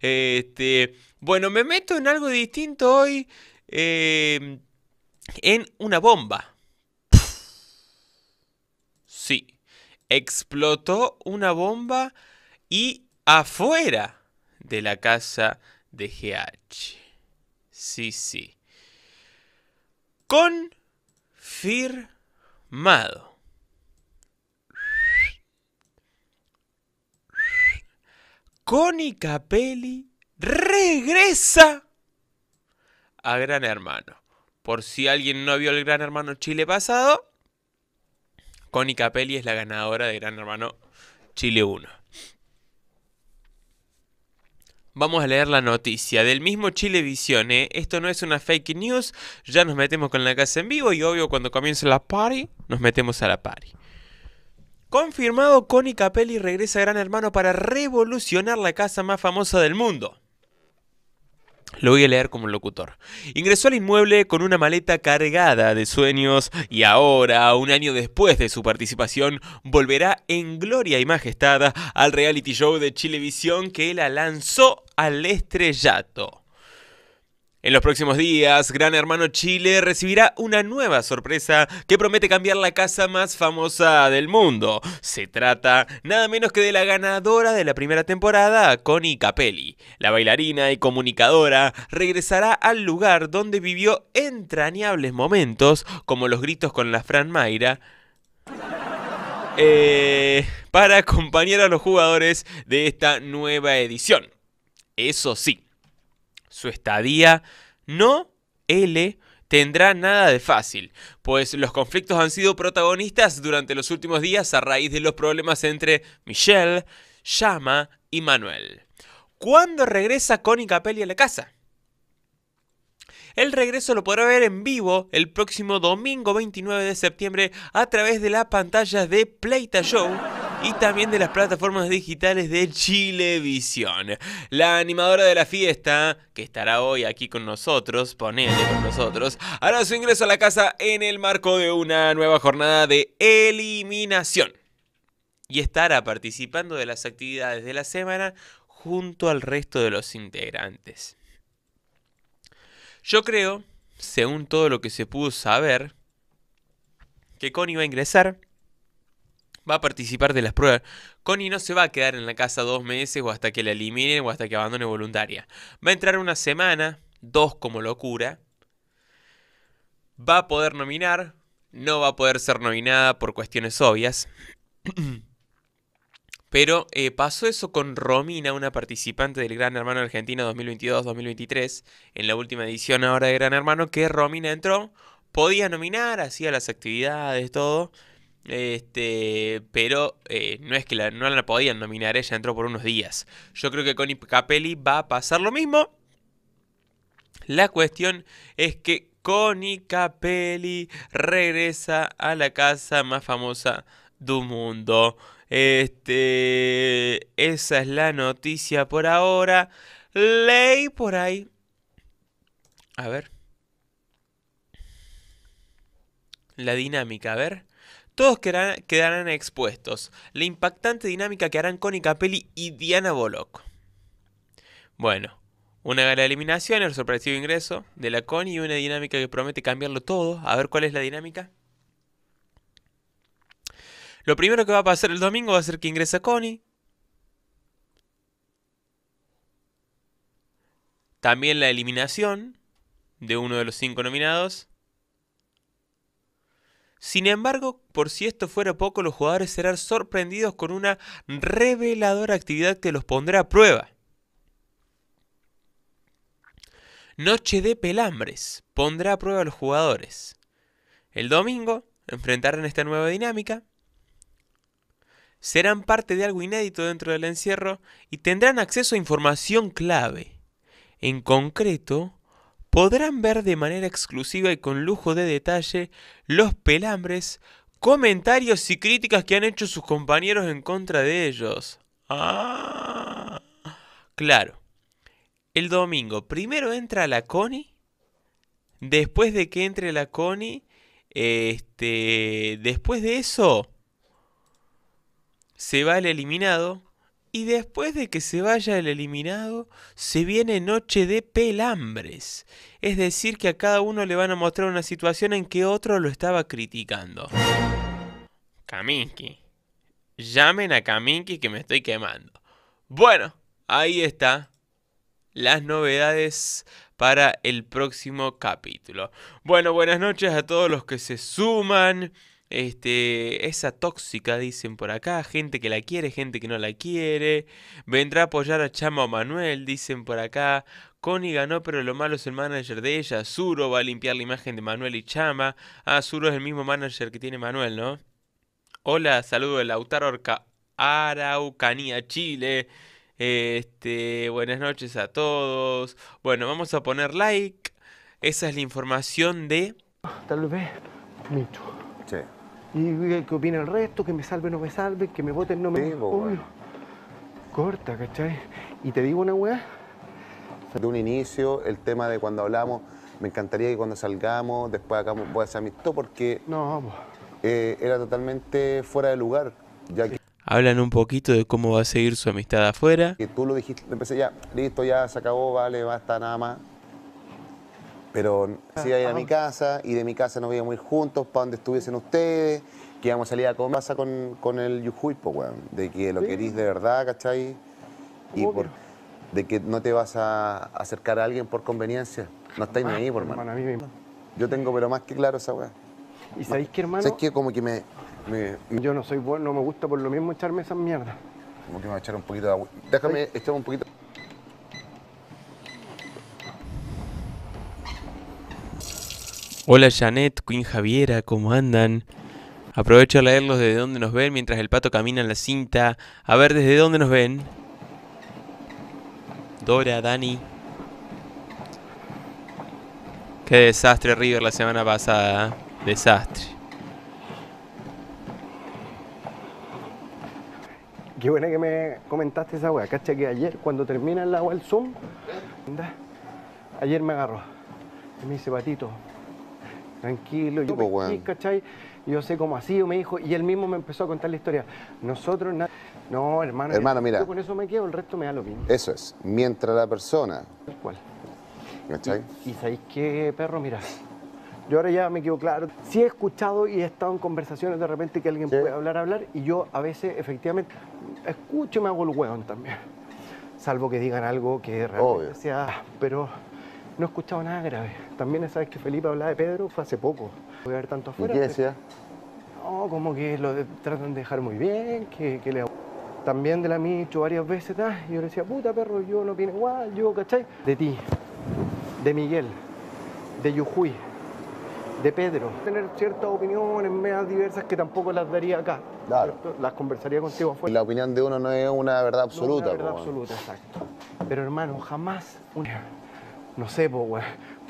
Este, bueno, me meto en algo distinto hoy. Em, en una bomba. Sí. Explotó una bomba y afuera de la casa de GH. Sí, sí. Confirmado. Connie Capelli regresa a Gran Hermano. Por si alguien no vio el Gran Hermano Chile pasado, Connie Capelli es la ganadora de Gran Hermano Chile 1. Vamos a leer la noticia del mismo Chile ¿eh? Esto no es una fake news. Ya nos metemos con la casa en vivo y obvio cuando comience la party, nos metemos a la party. Confirmado, Connie Capelli regresa a Gran Hermano para revolucionar la casa más famosa del mundo. Lo voy a leer como locutor. Ingresó al inmueble con una maleta cargada de sueños y ahora, un año después de su participación, volverá en gloria y majestad al reality show de Chilevisión que la lanzó al estrellato. En los próximos días, Gran Hermano Chile recibirá una nueva sorpresa que promete cambiar la casa más famosa del mundo. Se trata nada menos que de la ganadora de la primera temporada, Connie Capelli. La bailarina y comunicadora regresará al lugar donde vivió entrañables momentos, como los gritos con la Fran Mayra. Eh, para acompañar a los jugadores de esta nueva edición. Eso sí, su estadía no L tendrá nada de fácil, pues los conflictos han sido protagonistas durante los últimos días a raíz de los problemas entre Michelle, Llama y Manuel. ¿Cuándo regresa Connie Capelli a la casa? El regreso lo podrá ver en vivo el próximo domingo 29 de septiembre a través de las pantallas de Playta Show y también de las plataformas digitales de Chilevisión. La animadora de la fiesta, que estará hoy aquí con nosotros, ponele con nosotros, hará su ingreso a la casa en el marco de una nueva jornada de eliminación. Y estará participando de las actividades de la semana junto al resto de los integrantes. Yo creo, según todo lo que se pudo saber, que Connie va a ingresar va a participar de las pruebas. Connie no se va a quedar en la casa dos meses o hasta que la eliminen o hasta que abandone voluntaria. Va a entrar una semana, dos como locura. Va a poder nominar, no va a poder ser nominada por cuestiones obvias. Pero eh, pasó eso con Romina, una participante del Gran Hermano Argentino 2022-2023, en la última edición ahora de Gran Hermano, que Romina entró, podía nominar, hacía las actividades, todo, este, pero eh, no es que no la podían nominar, ella entró por unos días. Yo creo que con Capelli va a pasar lo mismo. La cuestión es que Connie Capelli regresa a la casa más famosa del mundo. Este, esa es la noticia por ahora. Ley por ahí. A ver. La dinámica, a ver. Todos quedarán, expuestos. La impactante dinámica que harán Connie Capelli y Diana Boloc. Bueno, una gala de eliminación, el sorpresivo ingreso de la Connie y una dinámica que promete cambiarlo todo. A ver cuál es la dinámica. Lo primero que va a pasar el domingo va a ser que ingresa Connie. También la eliminación de uno de los cinco nominados. Sin embargo, por si esto fuera poco, los jugadores serán sorprendidos con una reveladora actividad que los pondrá a prueba. Noche de Pelambres pondrá a prueba a los jugadores. El domingo enfrentarán esta nueva dinámica. Serán parte de algo inédito dentro del encierro y tendrán acceso a información clave. En concreto, podrán ver de manera exclusiva y con lujo de detalle los pelambres, comentarios y críticas que han hecho sus compañeros en contra de ellos. Ah, claro. El domingo, primero entra la Coni. Después de que entre la Coni, este, después de eso, se va el eliminado y después de que se vaya el eliminado, se viene noche de pelambres. Es decir, que a cada uno le van a mostrar una situación en que otro lo estaba criticando. Kaminki. Llamen a Kaminki que me estoy quemando. Bueno, ahí está. Las novedades para el próximo capítulo. Bueno, buenas noches a todos los que se suman este, esa tóxica, dicen por acá, gente que la quiere, gente que no la quiere, vendrá a apoyar a Chama o Manuel, dicen por acá, Connie ganó, pero lo malo es el manager de ella, Zuro va a limpiar la imagen de Manuel y Chama, ah, Zuro es el mismo manager que tiene Manuel, ¿no? Hola, saludo de Lautaro Araucanía, Chile. Este, buenas noches a todos. Bueno, vamos a poner like. Esa es la información de... Tal vez, y eh, que opina el resto, que me salve no me salve, que me voten o no me... voten. Pues, corta, ¿cachai? Y te digo una weá. De un inicio, el tema de cuando hablamos, me encantaría que cuando salgamos, después acá a ser amistad, porque... No, eh, era totalmente fuera de lugar, Hablan un poquito de cómo va a seguir su amistad afuera. Que tú lo dijiste, empecé ya, listo, ya se acabó, vale, basta, nada más. Pero si iba a ir a mi ah. casa y de mi casa nos íbamos a ir juntos para donde estuviesen ustedes, que íbamos a salir a comer. con, el yujuypo, weón? De que lo querís de verdad, ¿cachai? Y por, de que no te vas a acercar a alguien por conveniencia. No estáis ni ah, ahí, por hermano. Yo tengo, pero más que claro esa weá. ¿Y sabéis qué, hermano? ¿Sabéis que Como que me, Yo no soy bueno, no me gusta por lo mismo echarme esas mierdas. Como que me a echar un poquito de agua. Déjame echar un poquito. Hola Janet, Queen Javiera, ¿cómo andan? Aprovecho a leerlos desde donde nos ven mientras el pato camina en la cinta. A ver, ¿desde dónde nos ven? Dora, Dani. Qué desastre River la semana pasada. ¿eh? Desastre. Qué buena que me comentaste esa weá. Cacha que ayer, cuando termina el agua el Zoom, ayer me agarró. me dice, patito, tranquilo, yo me ¿cachai? yo sé cómo así sido, me dijo, y él mismo me empezó a contar la historia. Nosotros, no, hermano, con eso me quedo, el resto me da lo mismo. Eso es, mientras la persona... ¿Cuál? ¿Cachai? Y, sabéis qué, perro, mira, yo ahora ya me quedo claro. Sí he escuchado y he estado en conversaciones de repente que alguien puede hablar, hablar, y yo a veces, efectivamente, escucho y me hago el hueón también. Salvo que digan algo que realmente sea... Pero no he escuchado nada grave. También ¿sabes que Felipe hablaba de Pedro fue hace poco. Voy a ver tanto afuera. ¿Y decía? No, como que lo tratan de dejar muy bien, que, le... También de la Micho varias veces, ¿ah? y yo le decía, puta perro, yo no opino igual, yo, ¿cachai? De ti, de Miguel, de Yujuy, de Pedro. Tener ciertas opiniones medias diversas que tampoco las daría acá. Claro. Las conversaría contigo afuera. La opinión de uno no es una verdad absoluta. es una verdad absoluta, exacto. Pero hermano, jamás una no sé, pero...